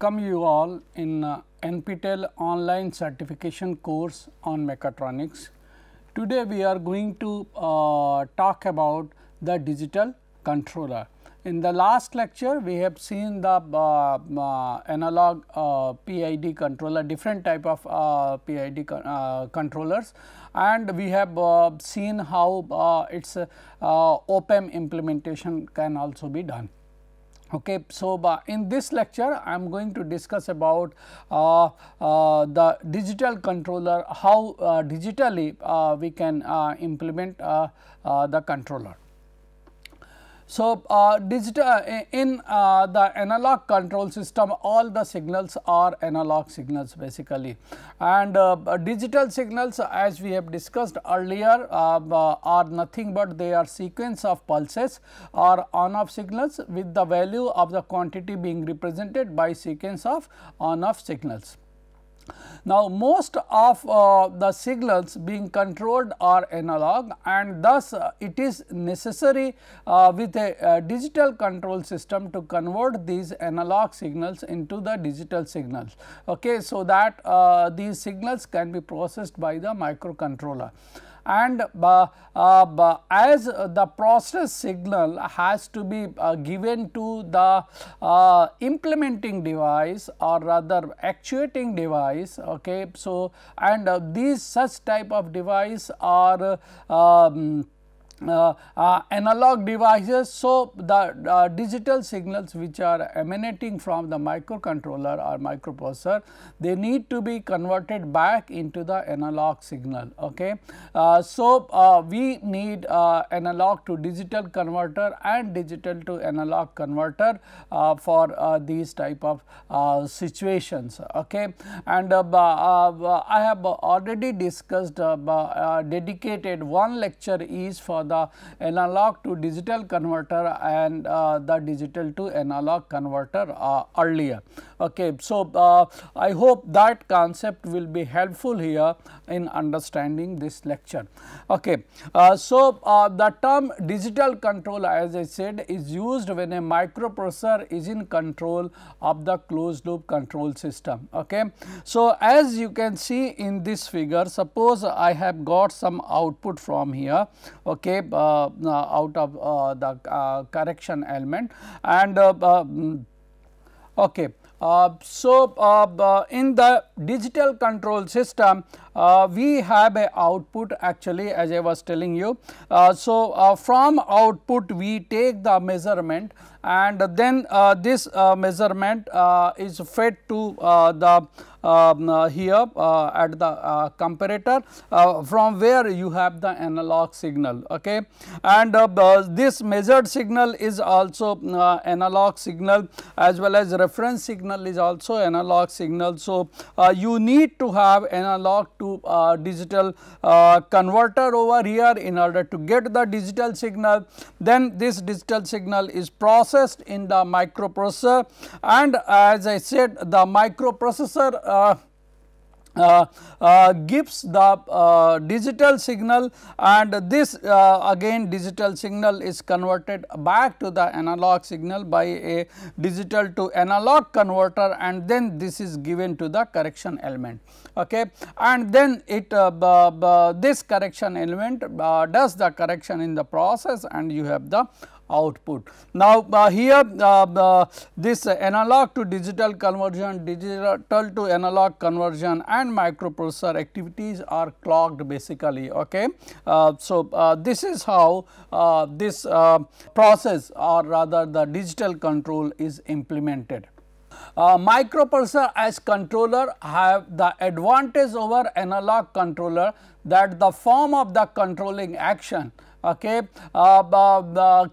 welcome you all in uh, NPTEL online certification course on mechatronics. Today we are going to uh, talk about the digital controller. In the last lecture we have seen the uh, uh analog uh, PID controller, different type of uh, PID controllers and we have seen how its uh, OPAM implementation can also be done. Okay, so uh, in this lecture, I am going to discuss about uh, uh, the digital controller, how uh, digitally uh, we can uh, implement the controller. So, uh, digital uh, in uh, the analog control system all the signals are analog signals basically and uh, digital signals as we have discussed earlier uh, uh, are nothing but they are sequence of pulses or on off signals with the value of the quantity being represented by sequence of on off signals. Now, most of uh, the signals being controlled are analog and thus uh, it is necessary uh, with a, a, uh, digital control system to convert these analog signals into the digital signals. Okay, so, that uh, these signals can be processed by the microcontroller and uh, uh, as the process signal has to be uh, given to the implementing device or rather actuating device okay so and these such type of device are um, uh, uh, analog devices. So, the uh, digital signals which are emanating from the microcontroller or microprocessor, they need to be converted back into the analog signal. Okay. Uh, so, uh, we need analog to digital converter and digital to analog converter for these type of situations. Okay. And I have already discussed dedicated one lecture is for the analog to digital converter and uh, the digital to analog converter uh, earlier. Okay. So, uh, I hope that concept will be helpful here in understanding this lecture. Okay. so, the term digital control as I said is used when a microprocessor is in control of the closed loop control system. Okay. So, as you can see in this figure suppose I have got some output from here okay, uh, uh, out of uh, the correction element and mm, okay. so, in the digital control system uh, we have a output actually as I was telling you. Uh, so, uh, from output we take the measurement and then uh, this uh, measurement uh, is fed to the um, here at the comparator from where you have the analog signal okay and this measured signal is also analog signal as well as reference signal is also analog signal so you need to have analog to uh, digital uh, converter over here in order to get the digital signal. Then this digital signal is processed in the microprocessor and as I said the microprocessor uh, uh, uh, gives the uh, digital signal and this uh, again digital signal is converted back to the analog signal by a digital to analog converter and then this is given to the correction element. Okay. And then it uh, this correction element uh, does the correction in the process and you have the output. Now, uh, here uh, uh, this analog to digital conversion, digital to analog conversion and microprocessor activities are clocked basically. Okay. Uh, so, uh, this is how this process or rather the digital control is implemented. Uh, microprocessor as controller have the advantage over analog controller that the form of the controlling action okay, uh,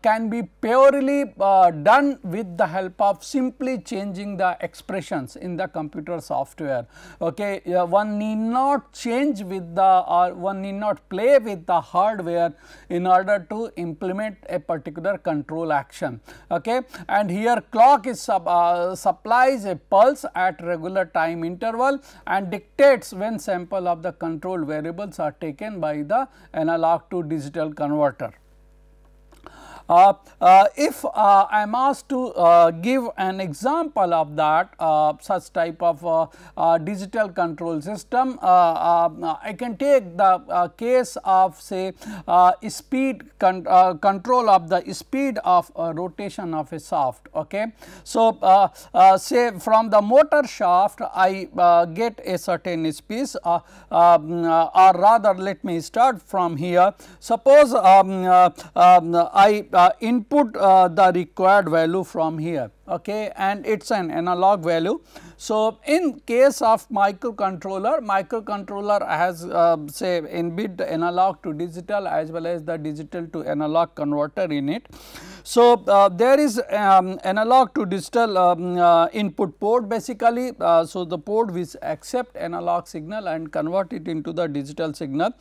can be purely uh, done with the help of simply changing the expressions in the computer software. Okay, one need not change with the or one need not play with the hardware in order to implement a particular control action. Okay, and here clock is sub, uh, supplies a pulse at regular time interval and dictates when sample of the control variables are taken by the analog to digital converter water. Uh, uh, if uh, I am asked to give an example of that such type of digital control system, I can take the case of say speed con control of the speed of rotation of a shaft. Okay. So, say from the motor shaft I get a certain speed um, or rather let me start from here. Suppose um, um I uh, input uh, the required value from here okay, and it is an analog value. So, in case of microcontroller, microcontroller has uh, say in bit analog to digital as well as the digital to analog converter in it. So, uh, there is um, analog to digital um, uh, input port basically. Uh, so, the port which accept analog signal and convert it into the digital signal.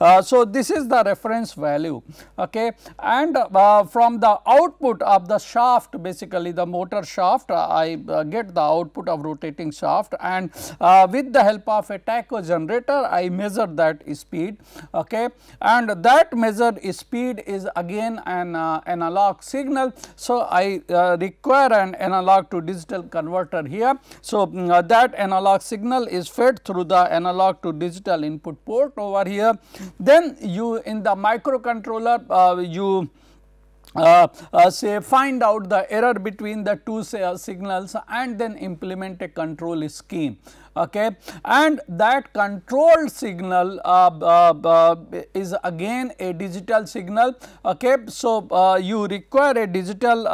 Uh, so, this is the reference value okay. and uh, from the output of the shaft basically the motor rotor shaft, I uh, get the output of rotating shaft and uh, with the help of a tacho generator, I measure that speed okay. and that measured speed is again an uh, analog signal. So, I require an analog to digital converter here. So, mm, that analog signal is fed through the analog to digital input port over here. Then you in the microcontroller uh, you uh, uh, say find out the error between the two signals and then implement a control scheme okay and that control signal uh, uh, uh, is again a digital signal okay so you require a digital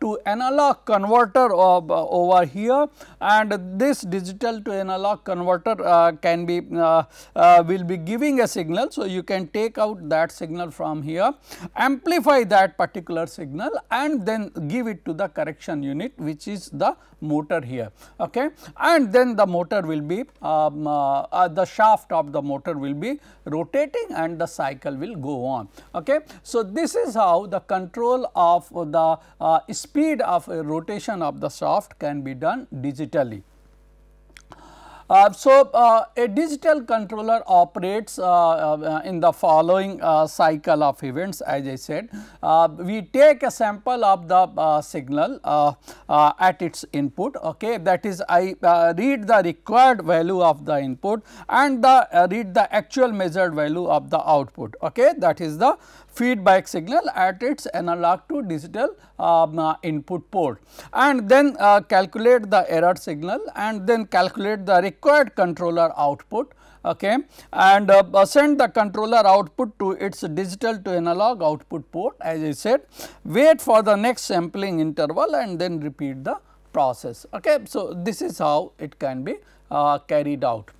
to analog converter over here and this digital to analog converter can be will be giving a signal so you can take out that signal from here amplify that particular signal and then give it to the correction unit which is the motor here okay and then the motor will be um, uh, uh, the shaft of the motor will be rotating and the cycle will go on. Okay. So, this is how the control of the uh, speed of rotation of the shaft can be done digitally. Uh, so, uh, a digital controller operates uh, uh in the following uh, cycle of events as I said. Uh, we take a sample of the signal at its input okay that is I read the required value of the input and the read the actual measured value of the output okay that is the feedback signal at its analog to digital um, input port and then calculate the error signal and then calculate the required controller output okay, and uh, send the controller output to its digital to analog output port as I said, wait for the next sampling interval and then repeat the process. Okay. So, this is how it can be uh, carried out.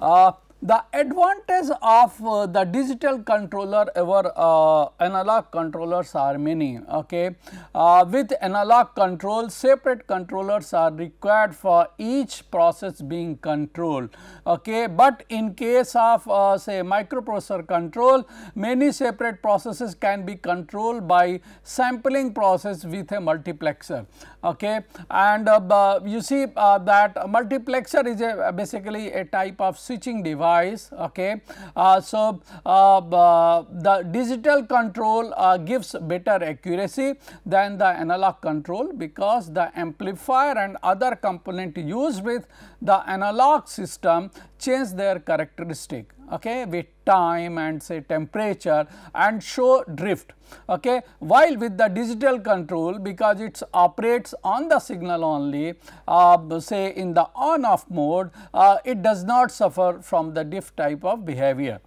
Uh, the advantage of uh, the digital controller over uh, analog controllers are many. Okay, uh, with analog control, separate controllers are required for each process being controlled. Okay, but in case of uh, say microprocessor control, many separate processes can be controlled by sampling process with a multiplexer. Okay, and uh, you see uh, that multiplexer is a basically a type of switching device device. Okay. Uh, so, uh, uh, the digital control gives better accuracy than the analog control because the amplifier and other component used with the analog system change their characteristic okay, with time and say temperature and show drift. Okay. While with the digital control because it operates on the signal only uh, say in the on off mode uh, it does not suffer from the diff type of behavior.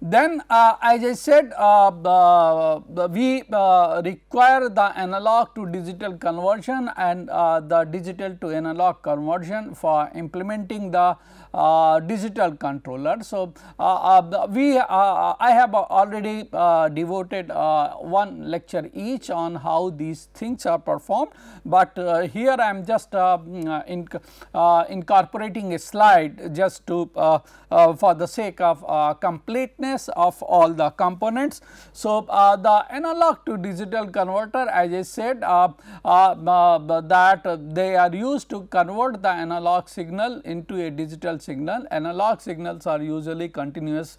Then uh, as I said uh, uh, uh, we uh, require the analog to digital conversion and uh, the digital to analog conversion for implementing the uh, digital controller. So, uh, uh, we I have already devoted one lecture each on how these things are performed, but here I am just mm, in, incorporating a slide just to for the sake of completeness of all the components. So, the analog to digital converter as I said that they are used to convert the analog signal into a digital digital signal. Analog signals are usually continuously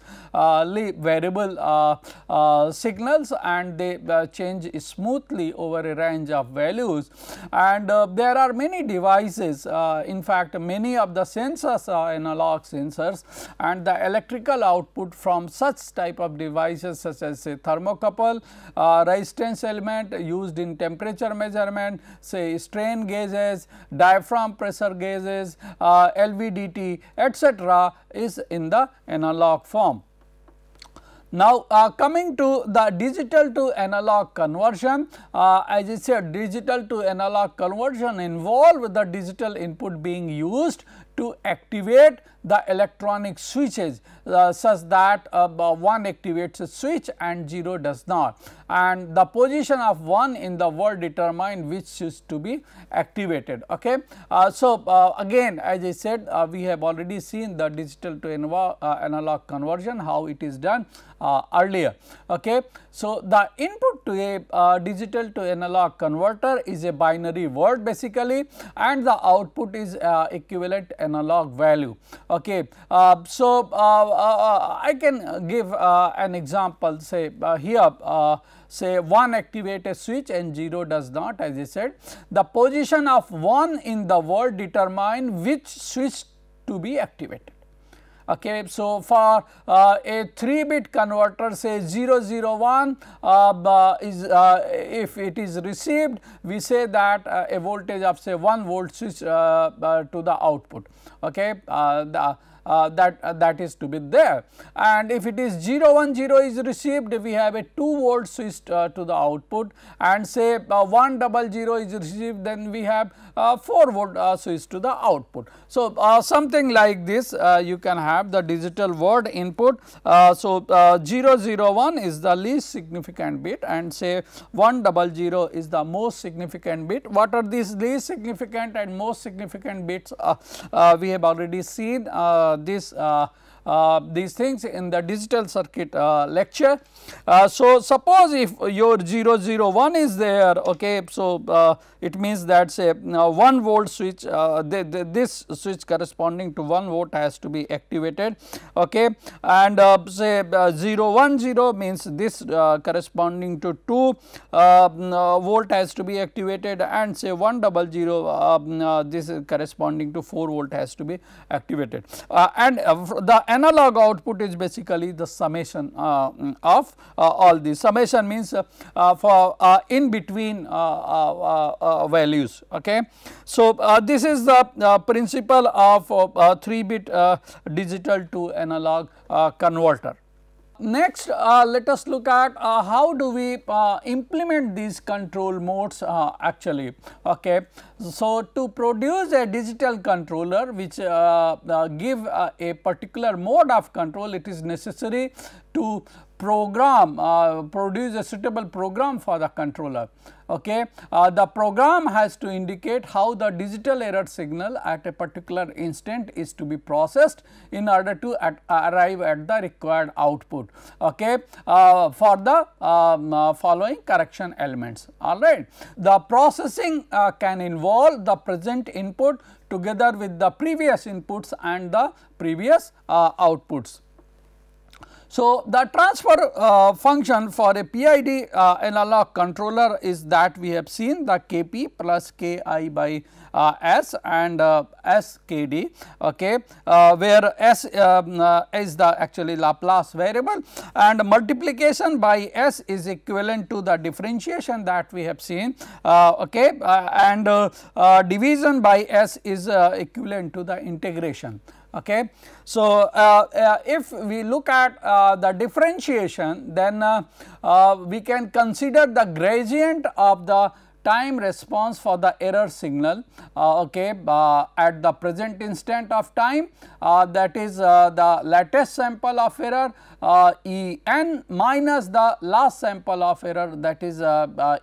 variable uh, uh, signals and they uh, change smoothly over a range of values. And there are many devices, in fact, many of the sensors are analog sensors and the electrical output from such type of devices such as say thermocouple, uh, resistance element used in temperature measurement, say strain gauges, diaphragm pressure gauges, uh, LVDT etc. is in the analog form. Now, uh, coming to the digital to analog conversion, uh, as I said digital to analog conversion involve the digital input being used to activate the electronic switches uh, such that uh, 1 activates a switch and 0 does not and the position of 1 in the world determine which switch to be activated. Okay. Uh, so, uh, again as I said uh, we have already seen the digital to uh, analog conversion how it is done earlier. Okay. So, the input to a uh, digital to analog converter is a binary word basically and the output is uh, equivalent analog value. Okay. Uh, so, uh, uh, uh, I can give an example say here say 1 activate a switch and 0 does not as I said. The position of 1 in the word determine which switch to be activated. Okay, so for uh, a 3 bit converter say 001 uh, is uh, if it is received we say that uh, a voltage of say 1 volt switch uh, to the output. Okay, the, uh, that uh, that is to be there. And if it is 010 is received, we have a 2 volt switch uh, to the output and say 100 is received, then we have Four uh, forward uh, switch to the output. So, uh, something like this you can have the digital word input. so, 001 is the least significant bit and say 100 is the most significant bit. What are these least significant and most significant bits? we have already seen this uh, these things in the digital circuit uh, lecture. Uh, so, suppose if your 001 is there, okay, so uh, it means that say uh, 1 volt switch, this switch corresponding to 1 volt has to be activated, okay, and say 010 means this corresponding to 2 mm, volt has to be activated and say 100 um, mm, this corresponding to 4 volt has to be activated. and the analog output is basically the summation uh, mm, of uh, all these summation means uh, uh for uh, in between uh, values. Okay. So, this is the principle of 3 bit digital to analog converter. Next, let us look at how do we implement these control modes actually. Okay. So, to produce a digital controller which uh, uh, give uh, a particular mode of control, it is necessary to program, uh, produce a suitable program for the controller. Okay. Uh, the program has to indicate how the digital error signal at a particular instant is to be processed in order to at uh, arrive at the required output okay, for the um, following correction elements. All right. The processing can involve all the present input together with the previous inputs and the previous uh, outputs. So, the transfer uh, function for a PID uh, analog controller is that we have seen the Kp plus Ki by uh, S and uh, Skd okay, uh, where S um, uh, is the actually Laplace variable and multiplication by S is equivalent to the differentiation that we have seen uh, okay, and division by S is equivalent to the integration Okay. So, uh, uh, if we look at uh, the differentiation then uh, uh, we can consider the gradient of the time response for the error signal uh, okay at the present instant of time that is the latest sample of error e n minus the last sample of error that is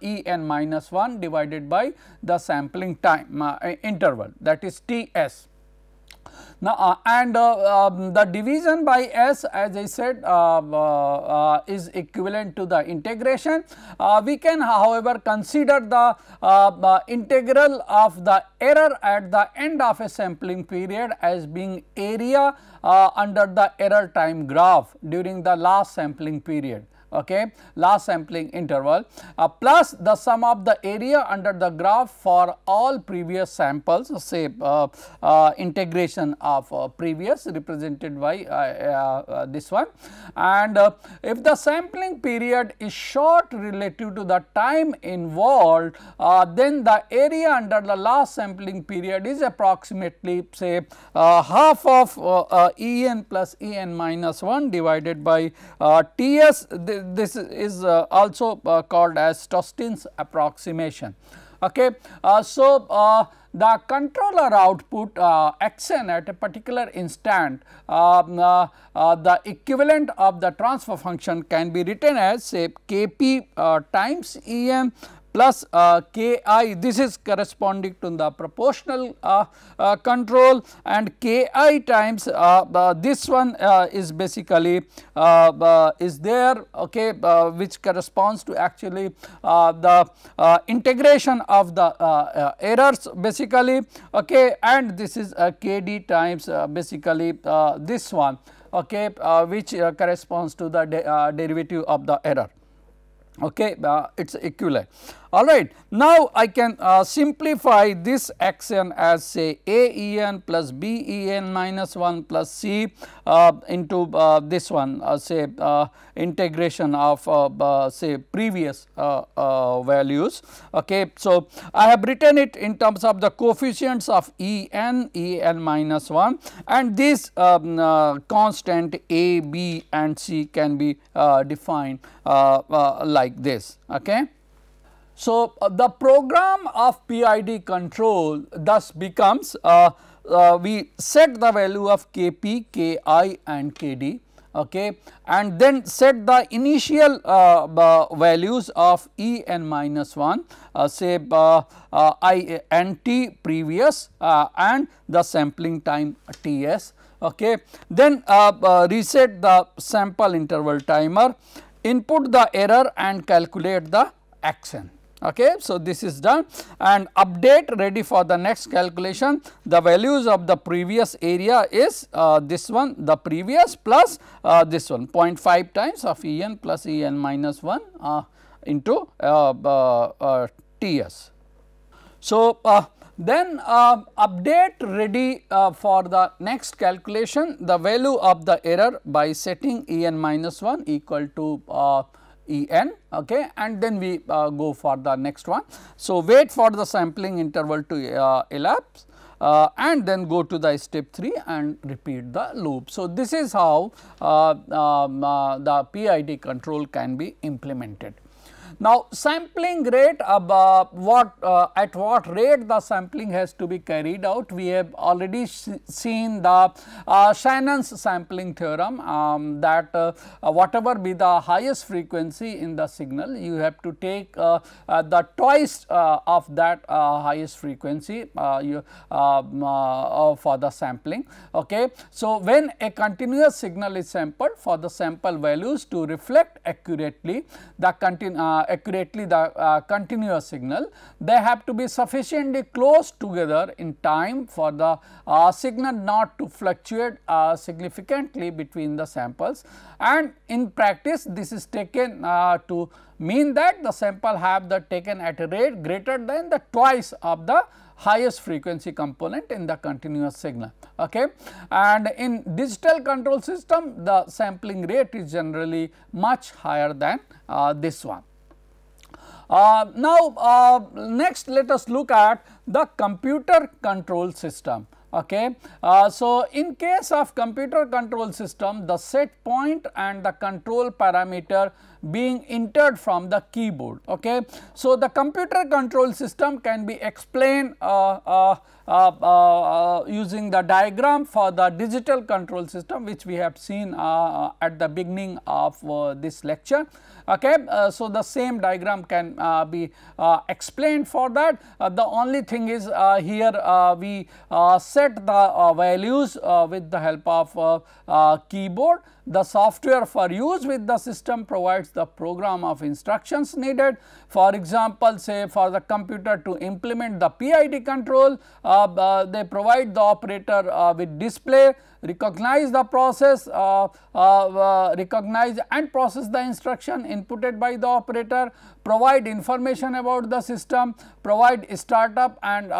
e n minus 1 divided by the sampling time interval that is t s now, uh, and uh, um, the division by S as I said uh, is equivalent to the integration. we can however consider the integral of the error at the end of a sampling period as being area under the error time graph during the last sampling period okay, last sampling interval uh, plus the sum of the area under the graph for all previous samples say uh, uh, integration of uh, previous represented by uh, uh, this one and if the sampling period is short relative to the time involved then the area under the last sampling period is approximately say half of E n plus E n minus 1 divided by T s this is uh, also uh, called as Tostin's approximation. Okay. Uh, so, the controller output uh, xn at a particular instant, um, uh, uh, the equivalent of the transfer function can be written as say kp times em plus uh, k i this is corresponding to the proportional uh, uh, control and k i times uh, this one uh, is basically uh, is there okay which corresponds to actually the integration of the errors basically okay and this is Kd times basically this one okay which corresponds to the de derivative of the error okay it is equivalent. All right. Now, I can uh, simplify this action as say AEN plus BEN minus 1 plus C uh, into uh, this one uh, say uh, integration of uh, say previous values. Okay. So, I have written it in terms of the coefficients of EN, EN minus 1 and this um, constant A, B and C can be defined like this. Okay. So, uh, the program of PID control thus becomes uh, uh, we set the value of Kp, Ki and Kd okay, and then set the initial uh, uh, values of E n minus 1 uh, say I n t previous and the sampling time T s. Okay. Then reset the sample interval timer, input the error and calculate the action. Okay. So, this is done and update ready for the next calculation. The values of the previous area is uh, this one the previous plus uh, this one 0.5 times of E n plus E n minus 1 uh, into uh, uh, uh, T s. So, then uh, update ready uh, for the next calculation the value of the error by setting E n minus 1 equal to uh, E n okay, and then we uh, go for the next one. So, wait for the sampling interval to uh, elapse uh, and then go to the step 3 and repeat the loop. So, this is how uh, um, uh, the PID control can be implemented. Now, sampling rate what uh, at what rate the sampling has to be carried out we have already seen the uh, Shannon's sampling theorem um, that uh, uh, whatever be the highest frequency in the signal you have to take uh, uh, the twice of that highest frequency you, um, for the sampling. Okay. So, when a continuous signal is sampled for the sample values to reflect accurately the continu uh, accurately the uh, continuous signal, they have to be sufficiently close together in time for the uh, signal not to fluctuate significantly between the samples and in practice this is taken to mean that the sample have the taken at a rate greater than the twice of the highest frequency component in the continuous signal. Okay. And in digital control system the sampling rate is generally much higher than uh, this one. Uh, now, uh, next let us look at the computer control system okay. Uh, so, in case of computer control system the set point and the control parameter being entered from the keyboard. Okay. So, the computer control system can be explained uh, uh, uh, uh, uh, using the diagram for the digital control system which we have seen at the beginning of this lecture. Okay. so, the same diagram can be explained for that. the only thing is here we set the values with the help of keyboard. The software for use with the system provides the program of instructions needed. For example, say for the computer to implement the PID control, uh, uh, uh, they provide the operator uh, with display, recognize the process, recognize and process the instruction inputted by the operator, provide information about the system, provide startup and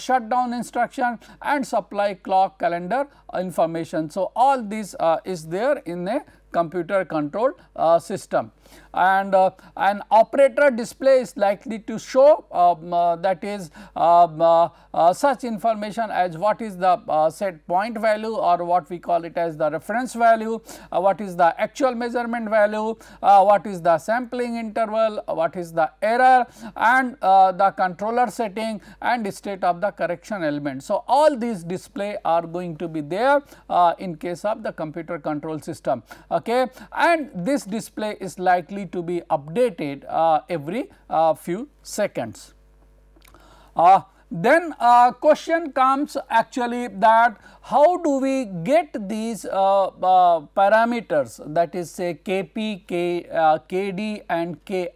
shutdown instruction and supply clock calendar information. So, all this is there in a computer control uh, system. And uh, an operator display is likely to show um, uh, that is um, uh, uh, such information as what is the uh, set point value or what we call it as the reference value, what is the actual measurement value, what is the sampling interval, what is the error and the controller setting and state of the correction element. So, all these display are going to be there in case of the computer control system. A okay and this display is likely to be updated uh, every uh, few seconds. Uh, then uh, question comes actually that how do we get these uh, uh, parameters that is say Kp, K, KD uh, and Ki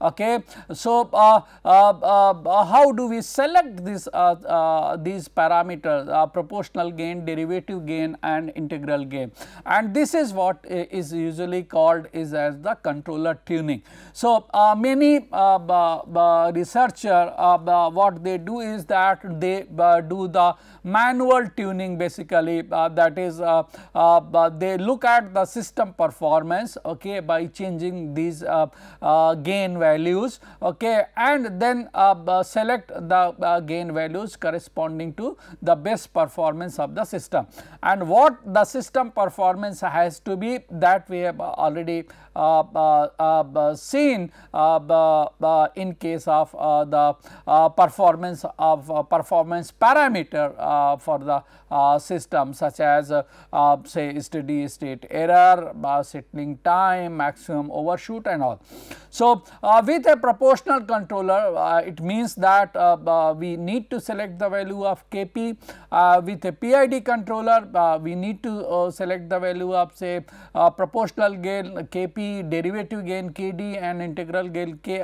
Okay. So, uh, uh, uh, how do we select this, these parameters proportional gain, derivative gain and integral gain and this is what is usually called is as the controller tuning. So, many researcher what they do is that they do the manual tuning basically that is they look at the system performance okay by changing these gain values okay and then uh, select the uh, gain values corresponding to the best performance of the system and what the system performance has to be that we have already seen in case of uh, the uh, performance of uh, performance parameter for the system such as say steady state error, settling time, maximum overshoot and all. So, with a proportional controller it means that we need to select the value of Kp with a PID controller we need to select the value of say proportional gain Kp derivative gain kd and integral gain ki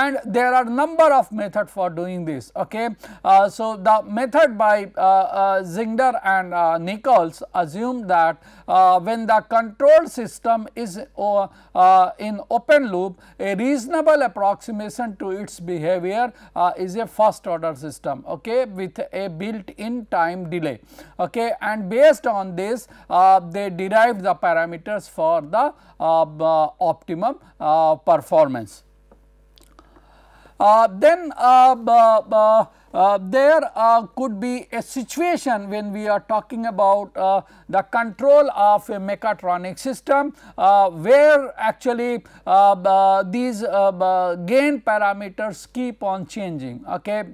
and there are number of method for doing this. Okay. Uh, so, the method by uh, uh and uh, Nichols assume that uh, when the control system is in open loop a reasonable approximation to its behavior is a first order system okay, with a built in time delay. Okay. And based on this they derive the parameters for the uh, uh, optimum uh, performance. Uh, then uh, there uh, could be a situation when we are talking about uh, the control of a mechatronic system uh, where actually uh, uh, these gain parameters keep on changing. Okay.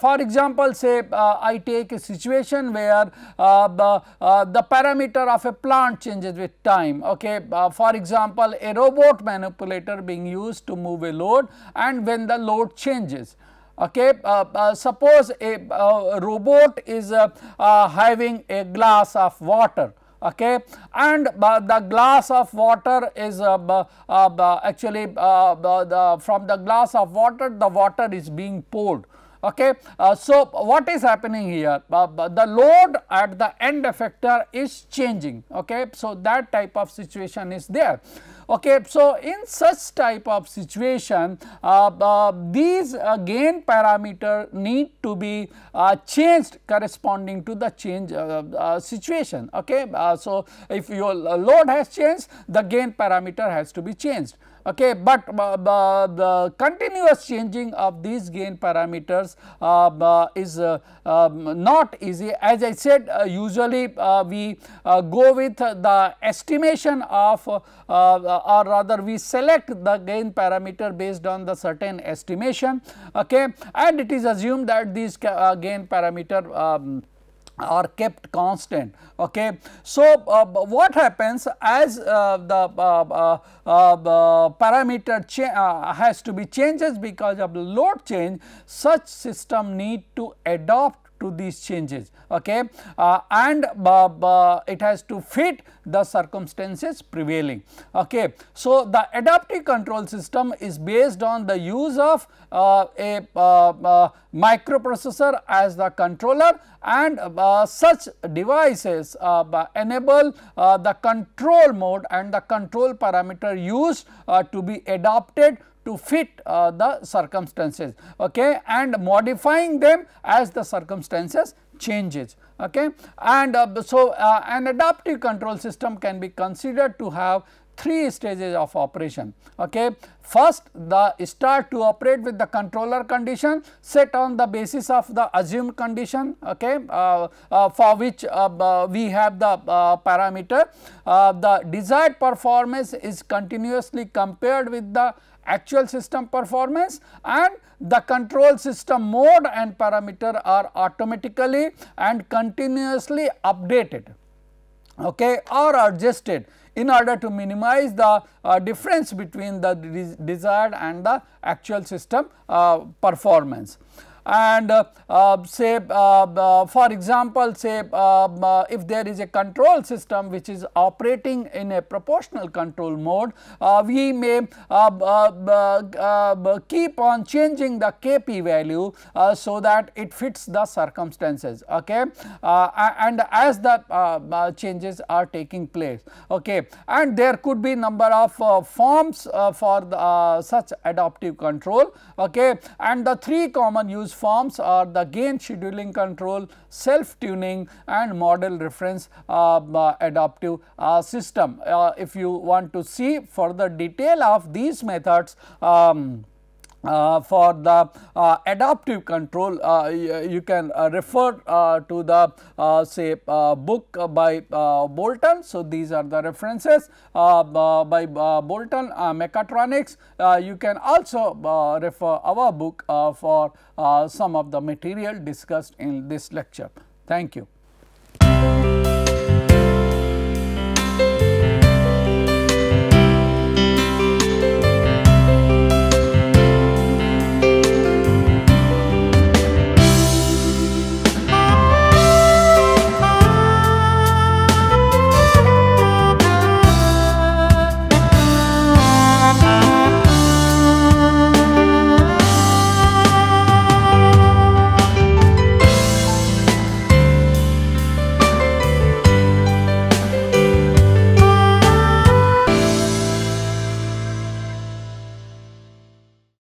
for example, say I take a situation where the parameter of a plant changes with time. Okay. for example, a robot manipulator being used to move a load and when the load changes. Okay, uh, uh, suppose a robot is uh, having a glass of water okay and uh, the glass of water is uh, uh, actually the, from the glass of water the water is being poured okay so what is happening here the load at the end effector is changing okay so that type of situation is there Okay, so, in such type of situation, uh, uh, these uh, gain parameter need to be changed corresponding to the change situation. Okay, so, if your load has changed, the gain parameter has to be changed okay, but uh, the, the, continuous changing of these gain parameters uh, uh is uh, um, not easy. As I said uh, usually we go with the estimation of or rather we select the gain parameter based on the certain estimation okay, and it is assumed that these gain parameter um, are kept constant. Okay. So, uh, what happens as uh, the uh, uh, uh parameter uh, has to be changes because of the load change such system need to adopt to these changes okay uh, and uh, uh, it has to fit the circumstances prevailing okay so the adaptive control system is based on the use of uh, a uh, uh, microprocessor as the controller and such devices enable the control mode and the control parameter used to be adapted to fit uh, the circumstances okay and modifying them as the circumstances changes okay and uh, so uh, an adaptive control system can be considered to have three stages of operation okay first the start to operate with the controller condition set on the basis of the assumed condition okay uh, uh, for which uh, we have the parameter the desired performance is continuously compared with the actual system performance and the control system mode and parameter are automatically and continuously updated okay, or adjusted in order to minimize the uh, difference between the desired and the actual system uh, performance and uh, uh, say uh, for example say if there is a control system which is operating in a proportional control mode we may keep on changing the kp value so that it fits the circumstances okay and as the changes are taking place okay and there could be number of forms for the, such adaptive control okay and the three common use forms are the gain scheduling control, self tuning and model reference uh, uh, adaptive uh, system. if you want to see further detail of these methods, um, uh, for the uh, adaptive control, uh, uh you can uh, refer uh, to the say book by Bolton. So, these are the references by Bolton mechatronics. you can also refer our book for some of the material discussed in this lecture. Thank you.